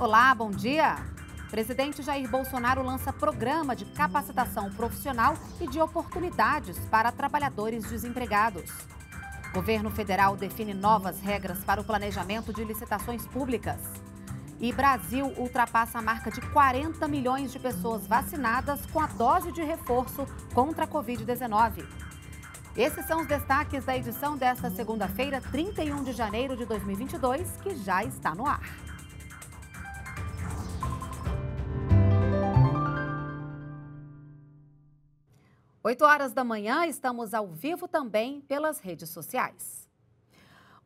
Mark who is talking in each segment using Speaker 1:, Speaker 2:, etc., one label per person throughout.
Speaker 1: Olá, bom dia. Presidente Jair Bolsonaro lança programa de capacitação profissional e de oportunidades para trabalhadores desempregados. Governo federal define novas regras para o planejamento de licitações públicas. E Brasil ultrapassa a marca de 40 milhões de pessoas vacinadas com a dose de reforço contra a Covid-19. Esses são os destaques da edição desta segunda-feira, 31 de janeiro de 2022, que já está no ar. 8 horas da manhã, estamos ao vivo também pelas redes sociais.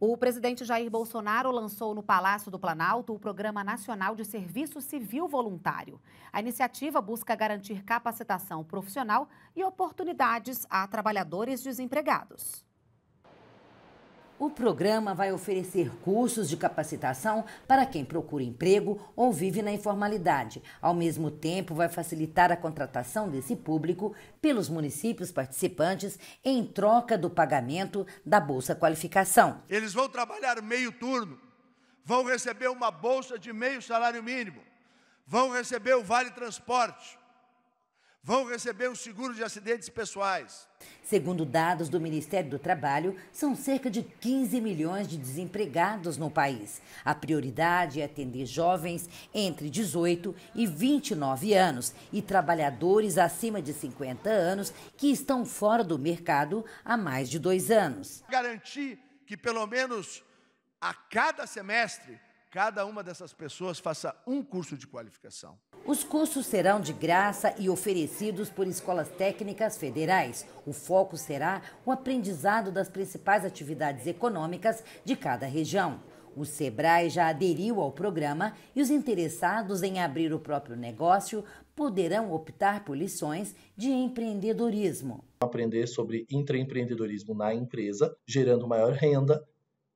Speaker 1: O presidente Jair Bolsonaro lançou no Palácio do Planalto o Programa Nacional de Serviço Civil Voluntário. A iniciativa busca garantir capacitação profissional e oportunidades a trabalhadores desempregados.
Speaker 2: O programa vai oferecer cursos de capacitação para quem procura emprego ou vive na informalidade. Ao mesmo tempo, vai facilitar a contratação desse público pelos municípios participantes em troca do pagamento da Bolsa Qualificação.
Speaker 3: Eles vão trabalhar meio turno, vão receber uma bolsa de meio salário mínimo, vão receber o vale transporte, vão receber o seguro
Speaker 2: de acidentes pessoais. Segundo dados do Ministério do Trabalho, são cerca de 15 milhões de desempregados no país. A prioridade é atender jovens entre 18 e 29 anos e trabalhadores acima de 50 anos que estão fora do mercado há mais de dois anos.
Speaker 3: Garantir que pelo menos a cada semestre cada uma dessas pessoas faça um curso de qualificação.
Speaker 2: Os cursos serão de graça e oferecidos por escolas técnicas federais. O foco será o aprendizado das principais atividades econômicas de cada região. O Sebrae já aderiu ao programa e os interessados em abrir o próprio negócio poderão optar por lições de empreendedorismo.
Speaker 3: Aprender sobre intraempreendedorismo na empresa, gerando maior renda,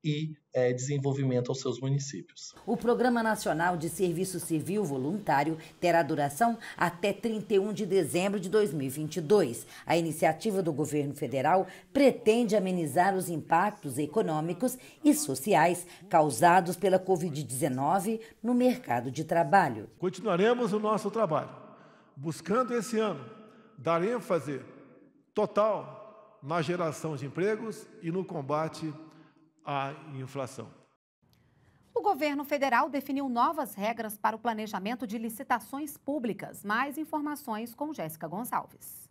Speaker 3: e é, desenvolvimento aos seus municípios.
Speaker 2: O Programa Nacional de Serviço Civil Voluntário terá duração até 31 de dezembro de 2022. A iniciativa do governo federal pretende amenizar os impactos econômicos e sociais causados pela Covid-19 no mercado de trabalho.
Speaker 3: Continuaremos o
Speaker 2: nosso trabalho, buscando
Speaker 3: esse ano dar ênfase total na geração de empregos e no combate à inflação.
Speaker 1: O governo federal definiu novas regras para o planejamento de licitações públicas. Mais informações com Jéssica Gonçalves.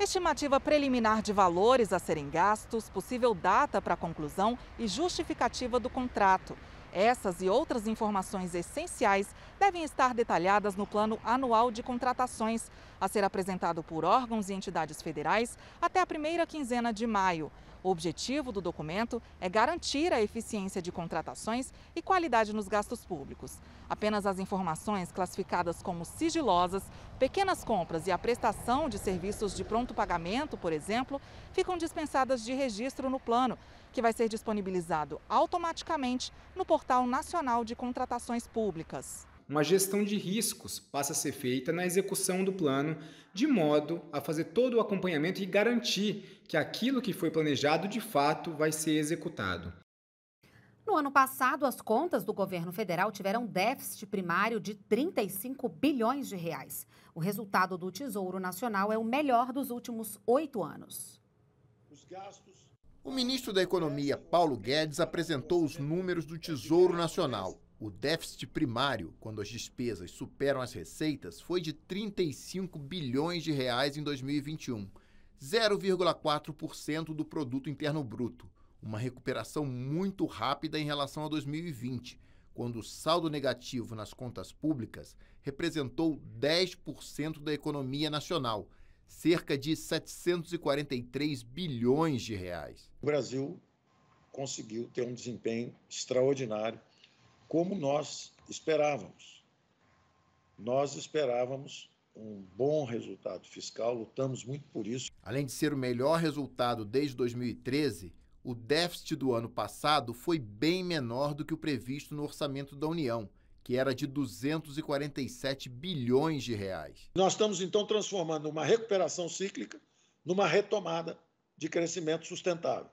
Speaker 4: Estimativa preliminar de valores a serem gastos, possível data para conclusão e justificativa do contrato. Essas e outras informações essenciais devem estar detalhadas no Plano Anual de Contratações, a ser apresentado por órgãos e entidades federais até a primeira quinzena de maio. O objetivo do documento é garantir a eficiência de contratações e qualidade nos gastos públicos. Apenas as informações classificadas como sigilosas, pequenas compras e a prestação de serviços de pronto pagamento, por exemplo, ficam dispensadas de registro no plano, que vai ser disponibilizado automaticamente no Portal Nacional de Contratações Públicas.
Speaker 3: Uma gestão de riscos passa a ser feita na execução do plano, de modo a fazer todo o acompanhamento e garantir que aquilo que foi planejado de fato vai ser executado.
Speaker 1: No ano passado, as contas do governo federal tiveram déficit primário de 35 bilhões de reais. O resultado do Tesouro Nacional é o melhor dos últimos oito anos. Os
Speaker 3: gastos o ministro da Economia, Paulo Guedes, apresentou os números do Tesouro Nacional. O déficit primário, quando as despesas superam as receitas, foi de 35 bilhões de reais em 2021, 0,4% do produto interno bruto, uma recuperação muito rápida em relação a 2020, quando o saldo negativo nas contas públicas representou 10% da economia nacional cerca de 743 bilhões de reais. O Brasil conseguiu ter um desempenho extraordinário, como nós esperávamos. Nós esperávamos um bom resultado fiscal, lutamos muito por isso. Além de ser o melhor resultado desde 2013, o déficit do ano passado foi bem menor do que o previsto no orçamento da União que era de 247 bilhões de reais. Nós estamos então transformando uma recuperação cíclica numa retomada de crescimento sustentável.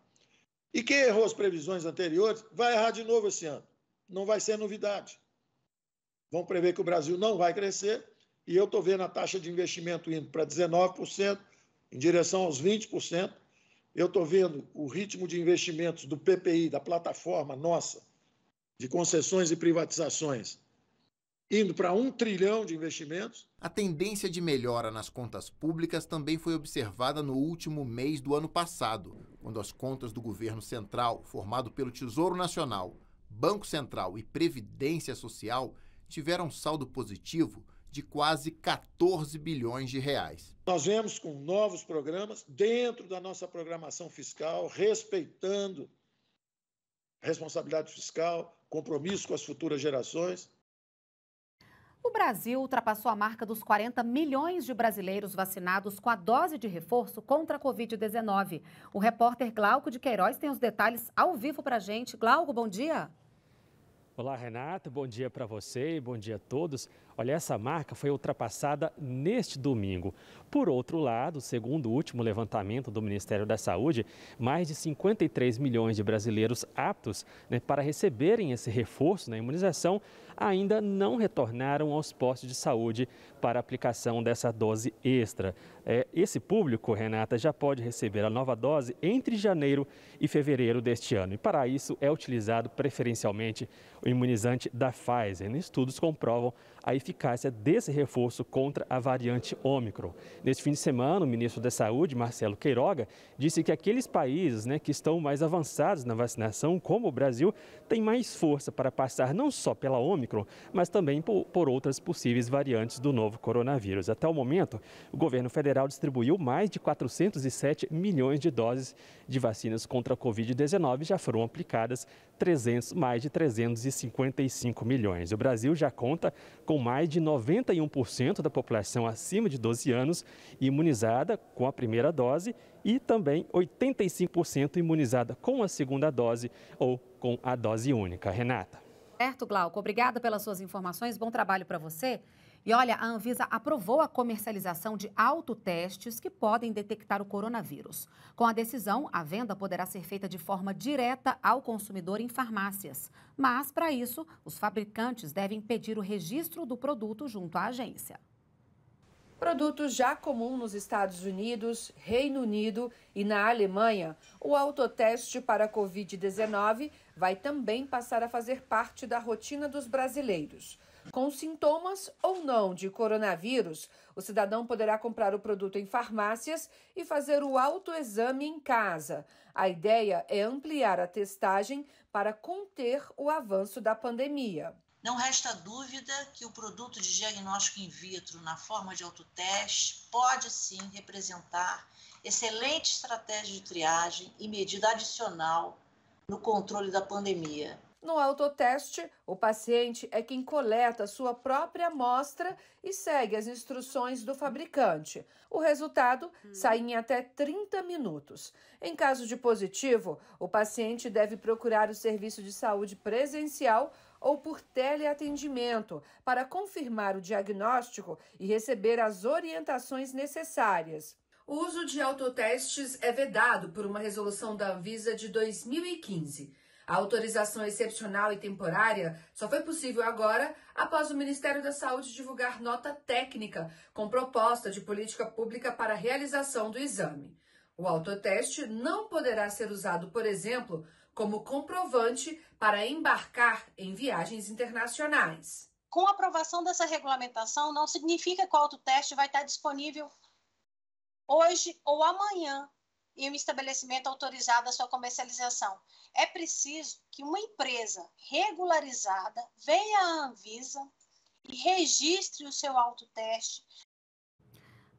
Speaker 3: E quem errou as previsões anteriores vai errar de novo esse ano. Não vai ser novidade. Vão prever que o Brasil não vai crescer e eu estou vendo a taxa de investimento indo para 19%, em direção aos 20%. Eu estou vendo o ritmo de investimentos do PPI, da plataforma nossa, de concessões e privatizações indo para um trilhão de investimentos. A tendência de melhora nas contas públicas também foi observada no último mês do ano passado, quando as contas do governo central, formado pelo Tesouro Nacional, Banco Central e Previdência Social, tiveram saldo positivo de quase 14 bilhões de reais. Nós vemos com novos programas dentro da nossa programação fiscal, respeitando responsabilidade fiscal, compromisso com as futuras gerações.
Speaker 1: O Brasil ultrapassou a marca dos 40 milhões de brasileiros vacinados com a dose de reforço contra a Covid-19. O repórter Glauco de Queiroz tem os detalhes ao vivo para a gente. Glauco, bom dia.
Speaker 5: Olá, Renata. Bom dia para você e bom dia a todos. Olha, essa marca foi ultrapassada neste domingo. Por outro lado, segundo o último levantamento do Ministério da Saúde, mais de 53 milhões de brasileiros aptos né, para receberem esse reforço na né, imunização ainda não retornaram aos postos de saúde para aplicação dessa dose extra. É, esse público, Renata, já pode receber a nova dose entre janeiro e fevereiro deste ano. E para isso é utilizado preferencialmente o imunizante da Pfizer. Estudos comprovam a eficácia eficácia desse reforço contra a variante Ômicron. Neste fim de semana, o ministro da Saúde, Marcelo Queiroga, disse que aqueles países né, que estão mais avançados na vacinação, como o Brasil, têm mais força para passar não só pela Ômicron, mas também por, por outras possíveis variantes do novo coronavírus. Até o momento, o governo federal distribuiu mais de 407 milhões de doses de vacinas contra a Covid-19 já foram aplicadas 300, mais de 355 milhões. O Brasil já conta com mais de 91% da população acima de 12 anos imunizada com a primeira dose e também 85% imunizada com a segunda dose ou com a dose única. Renata.
Speaker 1: Certo, Glauco. Obrigada pelas suas informações. Bom trabalho para você. E olha, a Anvisa aprovou a comercialização de autotestes que podem detectar o coronavírus. Com a decisão, a venda poderá ser feita de forma direta ao consumidor em farmácias. Mas, para isso, os fabricantes devem pedir o registro do produto junto à agência.
Speaker 6: Produto já comum nos Estados Unidos, Reino Unido e na Alemanha, o autoteste para Covid-19 vai também passar a fazer parte da rotina dos brasileiros. Com sintomas ou não de coronavírus, o cidadão poderá comprar o produto em farmácias e fazer o autoexame em casa. A ideia é ampliar a testagem para conter o avanço da pandemia.
Speaker 2: Não resta dúvida que o produto de diagnóstico in vitro, na forma de autoteste, pode sim representar excelente estratégia de triagem e medida adicional no controle da pandemia.
Speaker 6: No autoteste, o paciente é quem coleta sua própria amostra e segue as instruções do fabricante. O resultado sai em até 30 minutos. Em caso de positivo, o paciente deve procurar o serviço de saúde presencial ou por teleatendimento para confirmar o diagnóstico e receber as orientações necessárias. O uso de autotestes é vedado por uma resolução da Anvisa de 2015. A autorização excepcional e temporária só foi possível agora após o Ministério da Saúde divulgar nota técnica com proposta de política pública para a realização do exame. O autoteste não poderá ser usado, por exemplo, como comprovante para embarcar em viagens internacionais.
Speaker 1: Com a aprovação dessa regulamentação, não significa que o autoteste vai estar disponível hoje ou amanhã e um estabelecimento autorizado à sua comercialização. É preciso que uma empresa regularizada venha à Anvisa e registre o seu autoteste.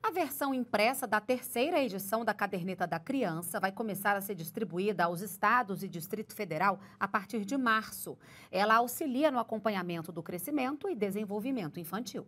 Speaker 1: A versão impressa da terceira edição da Caderneta da Criança vai começar a ser distribuída aos estados e Distrito Federal a partir de março. Ela auxilia no acompanhamento do crescimento e desenvolvimento infantil.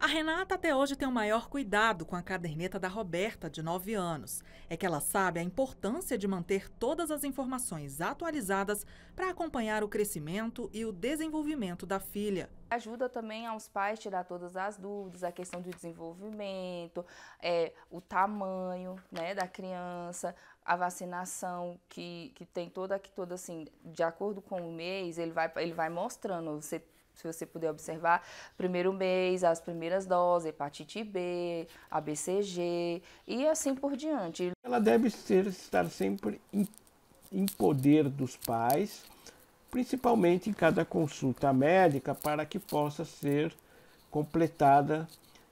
Speaker 4: A Renata até hoje tem o maior cuidado com a caderneta da Roberta, de 9 anos. É que ela sabe a importância de manter todas as informações atualizadas para acompanhar o crescimento e o desenvolvimento da filha.
Speaker 6: Ajuda também aos pais tirar todas as dúvidas, a questão do desenvolvimento, é, o tamanho né, da criança, a vacinação que, que tem toda, que toda assim, de acordo com o mês, ele vai, ele vai mostrando, você se você puder observar, primeiro mês, as primeiras doses, hepatite B, ABCG e assim por diante. Ela deve ser,
Speaker 5: estar sempre em, em poder dos pais, principalmente em cada consulta médica, para que possa ser completada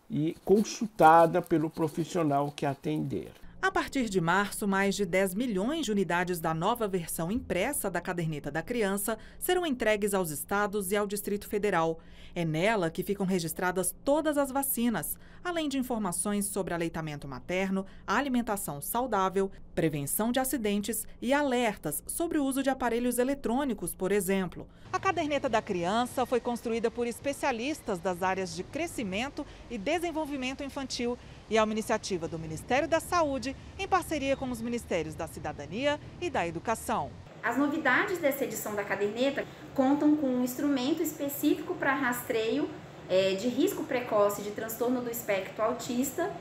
Speaker 5: e consultada pelo profissional que atender.
Speaker 4: A partir de março, mais de 10 milhões de unidades da nova versão impressa da caderneta da criança serão entregues aos estados e ao Distrito Federal. É nela que ficam registradas todas as vacinas, além de informações sobre aleitamento materno, alimentação saudável, prevenção de acidentes e alertas sobre o uso de aparelhos eletrônicos, por exemplo. A caderneta da criança foi construída por especialistas das áreas de crescimento e desenvolvimento infantil e é uma iniciativa do Ministério da Saúde em parceria com os Ministérios da Cidadania e da Educação. As novidades dessa edição da caderneta contam com um instrumento específico para rastreio é, de risco precoce de transtorno
Speaker 1: do espectro autista.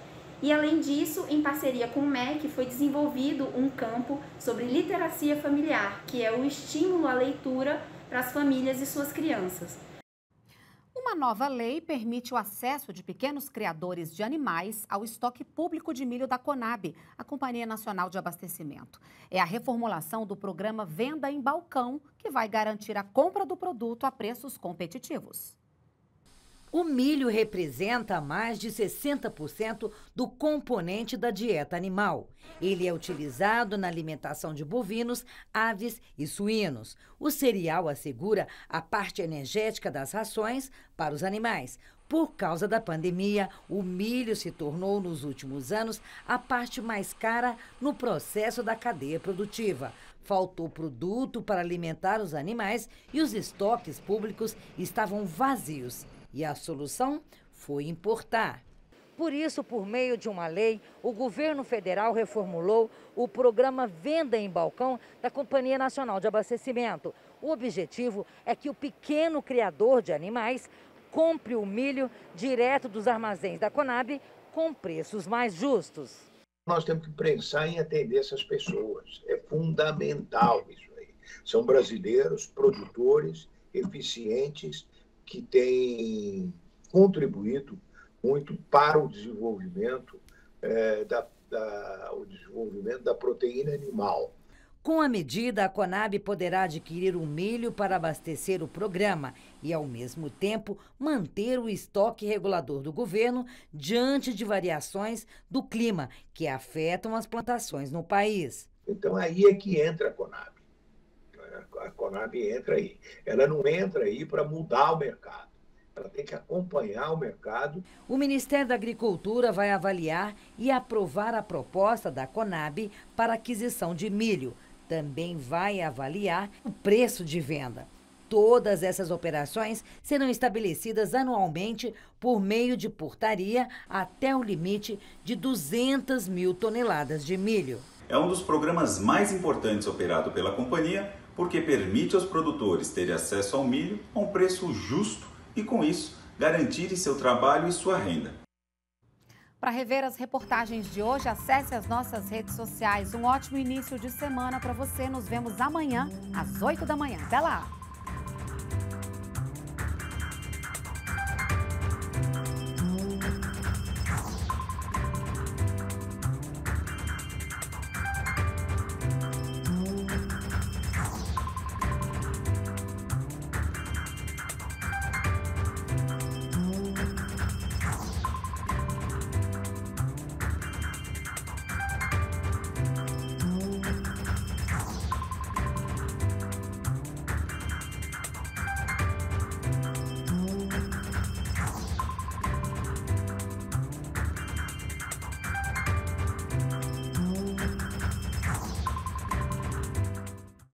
Speaker 1: E além disso, em parceria com o MEC, foi desenvolvido um campo sobre literacia familiar, que é o estímulo à leitura para as famílias e suas crianças. Uma nova lei permite o acesso de pequenos criadores de animais ao estoque público de milho da Conab, a Companhia Nacional de Abastecimento. É a reformulação do programa Venda em Balcão, que vai garantir a compra do produto a preços competitivos.
Speaker 2: O milho representa mais de 60% do componente da dieta animal. Ele é utilizado na alimentação de bovinos, aves e suínos. O cereal assegura a parte energética das rações para os animais. Por causa da pandemia, o milho se tornou, nos últimos anos, a parte mais cara no processo da cadeia produtiva. Faltou produto para alimentar os animais e os estoques públicos estavam vazios. E a solução foi importar. Por isso, por meio de uma lei, o governo federal reformulou o programa Venda em Balcão da Companhia Nacional de Abastecimento. O objetivo é que o pequeno criador de animais compre o milho direto dos armazéns da Conab com preços mais justos. Nós temos que
Speaker 3: pensar em atender essas pessoas. É fundamental isso aí. São brasileiros, produtores, eficientes que tem contribuído muito para o desenvolvimento, é, da, da, o desenvolvimento da proteína
Speaker 2: animal. Com a medida, a Conab poderá adquirir o milho para abastecer o programa e, ao mesmo tempo, manter o estoque regulador do governo diante de variações do clima que afetam as plantações no país. Então, aí é que entra a Conab
Speaker 3: a Conab entra aí. Ela não entra aí para mudar o mercado. Ela tem que acompanhar o mercado.
Speaker 2: O Ministério da Agricultura vai avaliar e aprovar a proposta da Conab para aquisição de milho. Também vai avaliar o preço de venda. Todas essas operações serão estabelecidas anualmente por meio de portaria até o limite de 200 mil toneladas de milho.
Speaker 5: É um dos programas mais importantes operado pela companhia porque permite aos produtores terem acesso ao milho a um preço justo e, com isso, garantirem seu trabalho e sua renda.
Speaker 1: Para rever as reportagens de hoje, acesse as nossas redes sociais. Um ótimo início de semana para você. Nos vemos amanhã, às 8 da manhã. Até lá!